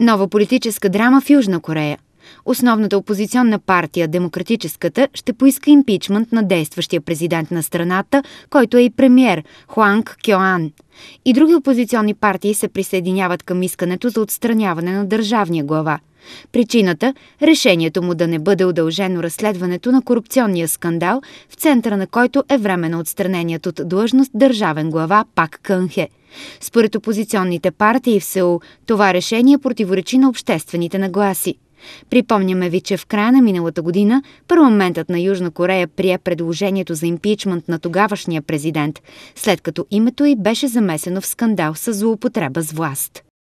Нова политическа драма в Южна Корея. Основната опозиционна партия, Демократическата, ще поиска импичмент на действащия президент на страната, който е и премьер Хуанг Кьоан. И други опозиционни партии се присъединяват към искането за отстраняване на държавния глава. Причината – решението му да не бъде удължено разследването на корупционния скандал, в центъра на който е временно отстраненият от длъжност държавен глава Пак Кънхе – според опозиционните партии в СЕУ, това решение противоречи на обществените нагласи. Припомняме ви, че в края на миналата година парламентът на Южна Корея прие предложението за импичмент на тогавашния президент, след като името й беше замесено в скандал с злоупотреба с власт.